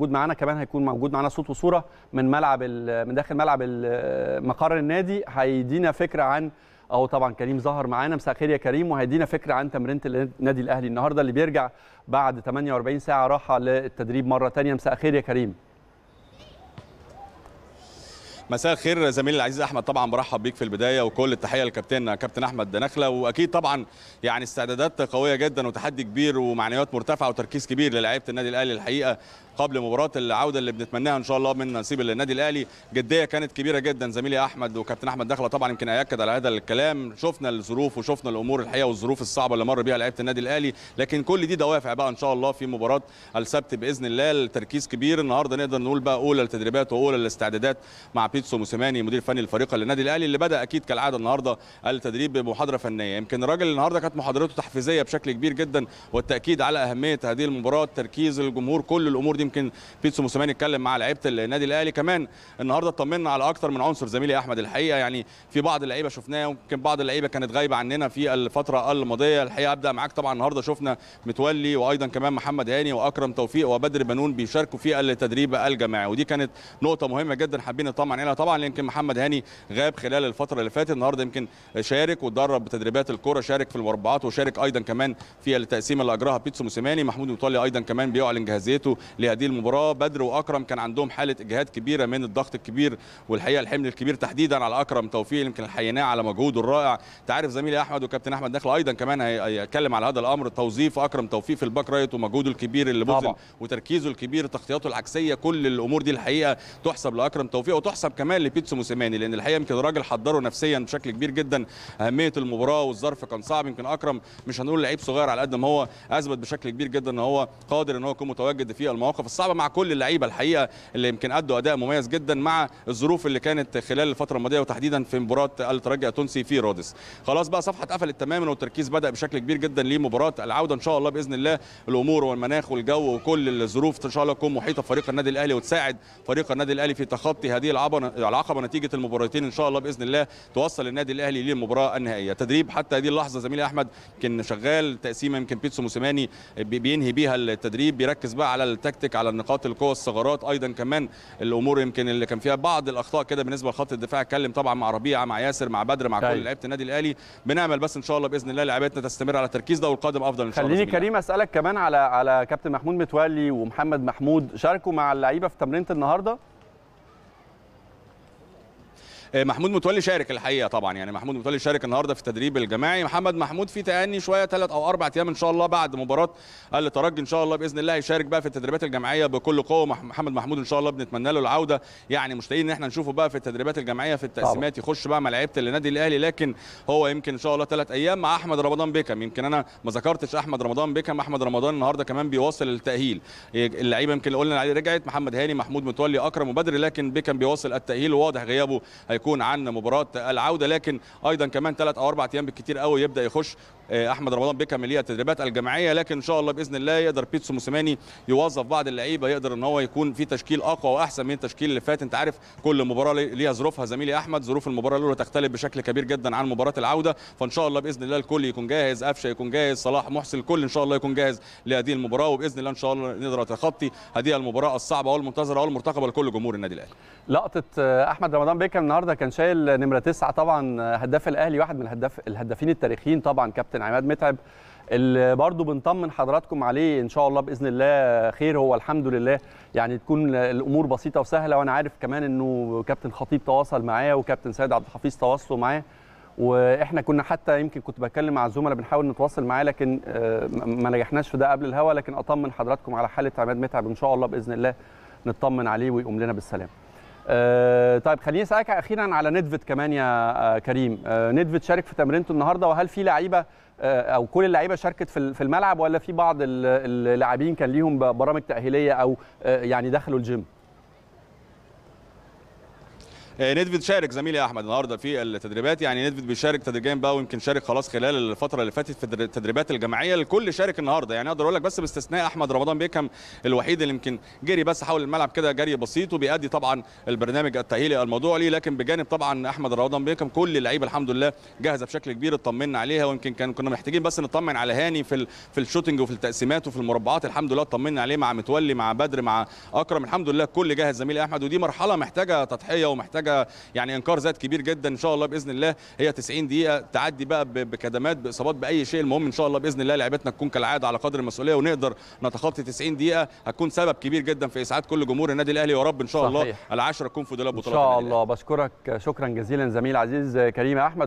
موجود معانا كمان هيكون موجود معانا صوت وصوره من ملعب من داخل ملعب مقر النادي هيدينا فكره عن اهو طبعا كريم ظهر معانا مساء الخير يا كريم وهيدينا فكره عن تمرينه النادي الاهلي النهارده اللي بيرجع بعد 48 ساعه راحه للتدريب مره ثانيه مساء الخير يا كريم مساء الخير زميلي العزيز احمد طبعا برحب بيك في البدايه وكل التحيه للكابتن كابتن احمد نخله واكيد طبعا يعني استعدادات قويه جدا وتحدي كبير ومعنويات مرتفعه وتركيز كبير للاعيبه النادي الاهلي الحقيقه قبل مباراه العوده اللي بنتمناها ان شاء الله من نصيب النادي الاهلي جديه كانت كبيره جدا زميلي احمد وكابتن احمد دخله طبعا يمكن هياكد على هذا الكلام شفنا الظروف وشفنا الامور الحقيقه والظروف الصعبه اللي مر بيها لعيبه النادي الاهلي لكن كل دي دوافع بقى ان شاء الله في مباراه السبت باذن الله التركيز كبير النهارده نقدر نقول بقى اولى التدريبات واولى الاستعدادات مع بيتسو موسيماني مدير فني الفريق للنادي الاهلي اللي بدا اكيد كالعاده النهارده التدريب بمحاضره فنيه يمكن الراجل النهارده كانت محاضرته تحفيزيه بشكل كبير جدا والتاكيد على اهميه هذه المباراه تركيز الجمهور كل الامور دي ممكن بيتسو موسيماني يتكلم مع لعيبه النادي الاهلي كمان النهارده اطمنا على اكتر من عنصر زميلي احمد الحقيقه يعني في بعض اللعيبه شفناه يمكن بعض اللعيبه كانت غايبه عننا في الفتره الماضيه الحقيقه ابدا معاك طبعا النهارده شفنا متولي وايضا كمان محمد هاني واكرم توفيق وبدر بنون بيشاركوا في التدريب الجماعي ودي كانت نقطه مهمه جدا حابين نطمن عليها طبعا يمكن محمد هاني غاب خلال الفتره اللي فاتت النهارده يمكن شارك واتدرب بتدريبات الكوره شارك في المربعات وشارك ايضا كمان في التقسيمه اللي اجراها بيتسو موسيماني محمود متولي ايضا كمان بيعلن جاهزيته هذه المباراه بدر واكرم كان عندهم حاله اجهاد كبيره من الضغط الكبير والحقيقه الحمل الكبير تحديدا على اكرم توفيق يمكن حييناه على مجهوده الرائع انت عارف زميلي احمد وكابتن احمد داخل ايضا كمان هيتكلم على هذا الامر توظيف اكرم توفيق في الباك رايت ومجهوده الكبير اللي بذل وتركيزه الكبير تغطياته العكسيه كل الامور دي الحقيقه تحسب لاكرم توفيق وتحسب كمان لبيتسو موسيماني لان الحقيقه يمكن الراجل حضره نفسيا بشكل كبير جدا اهميه المباراه والظرف كان صعب يمكن اكرم مش هنقول لعيب صغير على قد ما هو اثبت بشكل كبير جدا ان هو قادر ان هو يكون متواجد في المواقع المواقف الصعبه مع كل اللعيبه الحقيقه اللي يمكن ادوا اداء مميز جدا مع الظروف اللي كانت خلال الفتره الماضيه وتحديدا في مباراه الترجي التونسي في رادس خلاص بقى صفحه اتقفلت تماما والتركيز بدا بشكل كبير جدا لمباراه العوده ان شاء الله باذن الله الامور والمناخ والجو وكل الظروف ان شاء الله تكون محيطه بفريق النادي الاهلي وتساعد فريق النادي الاهلي في تخطي هذه العقبه نتيجه المباراتين ان شاء الله باذن الله توصل النادي الاهلي للمباراه النهائيه تدريب حتى هذه اللحظه زميلي احمد كان شغال تقسيمه يمكن بيتسو موسيماني بينهي بيها التدريب بيركز بقى على التكتيك لحضرتك على نقاط القوة الثغرات ايضا كمان الامور يمكن اللي كان فيها بعض الاخطاء كده بالنسبه لخط الدفاع اتكلم طبعا مع ربيعه مع ياسر مع بدر مع كل طيب. لعيبه النادي الاهلي بنعمل بس ان شاء الله باذن الله لعيبتنا تستمر على التركيز ده والقادم افضل ان شاء الله خليني كريم اسالك كمان على على كابتن محمود متولي ومحمد محمود شاركوا مع اللعيبه في تمرينه النهارده آه، محمود متولي شارك الحقيقه طبعا يعني محمود متولي شارك النهارده في التدريب الجماعي محمد محمود في تأني شويه ثلاث او اربع ايام ان شاء الله بعد مباراه الترجي ان شاء الله باذن الله هيشارك بقى في التدريبات الجماعيه بكل قوه محمد محمود ان شاء الله بنتمنى له العوده يعني مشتاقين ان احنا نشوفه بقى في التدريبات الجماعيه في التقسيمات يخش بقى مع لعيبه النادي الاهلي لكن هو يمكن ان شاء الله ثلاث ايام مع احمد رمضان بيكم يمكن انا ما ذكرتش احمد رمضان بيكم احمد رمضان النهارده كمان بيواصل التاهيل اللعيبه يمكن اللي قلنا عليه رجعت محمد هاني محمود متولي اكرم وبدري لكن بيكم بيواصل التاهيل وواضح غيابه هيكون عن مباراه العوده لكن ايضا كمان ثلاث او اربع ايام بالكثير قوي يبدا يخش آه، احمد رمضان بيكم ليها التدريبات الجماعيه لكن ان شاء الله باذن الله يقدر بيتسو موسيماني يوظف بعض اللعيبه يقدر ان هو يكون في تشكيل اقوى واحسن من التشكيل اللي فات انت عارف كل مباراه ليها ظروفها زميلي احمد ظروف المباراه الاولى تختلف بشكل كبير جدا عن مباراه العوده فان شاء الله باذن الله الكل يكون جاهز قفشه يكون جاهز صلاح محسن الكل ان شاء الله يكون جاهز لهذه المباراه وباذن الله ان شاء الله نقدر نتخطي هذه المباراه الصعبه والمنتظره والمرتقبه لكل جمهور النادي الاهلي لقطه آه، احمد رمضان بيكم النهارده كان شايل نمره 9 طبعا آه، هداف الاهلي واحد من الهداف الهدافين التاريخيين طبعا كابتن كابتن عماد متعب اللي برضه بنطمن حضراتكم عليه ان شاء الله باذن الله خير هو الحمد لله يعني تكون الامور بسيطه وسهله وانا عارف كمان انه كابتن خطيب تواصل معاه وكابتن سيد عبد الحفيظ تواصلوا معاه واحنا كنا حتى يمكن كنت بتكلم مع الزملاء بنحاول نتواصل معاه لكن آه، ما نجحناش في ده قبل الهوا لكن اطمن حضراتكم على حاله عماد متعب ان شاء الله باذن الله نطمن عليه ويقوم لنا بالسلامه أه طيب خليني اسالك اخيرا على ندفت كمان يا آه، كريم أه ندفت شارك في تمرينته النهارده وهل في لعيبه آه، او كل اللعيبه شاركت في الملعب ولا في بعض اللاعبين كان ليهم برامج تاهيليه او آه، يعني دخلوا الجيم آه، نيدفيد شارك زميلي يا احمد النهارده في التدريبات يعني نيدفيد بيشارك تدريجيا بقى ويمكن شارك خلاص خلال الفتره اللي فاتت في التدريبات الجماعيه الكل شارك النهارده يعني اقدر اقول لك بس باستثناء احمد رمضان بيكم الوحيد اللي يمكن جري بس حول الملعب كده جري بسيط وبيأدي طبعا البرنامج التاهيلي الموضوع ليه لكن بجانب طبعا احمد رمضان بيكم كل اللعيبه الحمد لله جاهزه بشكل كبير اطمنا عليها ويمكن كان كنا محتاجين بس نطمن على هاني في في الشوتنج وفي التقسيمات وفي المربعات الحمد لله اطمنا عليه مع متولي مع بدر مع اكرم الحمد لله كل جاهز زميلي احمد ودي مرحله محتاجه تضحيه ومحتاجه حاجه يعني انكار ذات كبير جدا ان شاء الله باذن الله هي 90 دقيقه تعدي بقى بكدمات باصابات باي شيء المهم ان شاء الله باذن الله لعيبتنا تكون كالعاده على قدر المسؤوليه ونقدر نتخطى 90 دقيقه هتكون سبب كبير جدا في اسعاد كل جمهور النادي الاهلي يا رب ان شاء صحيح. الله العشره تكون في دولاب بطولات ان شاء الله بشكرك شكرا جزيلا زميل عزيز كريم احمد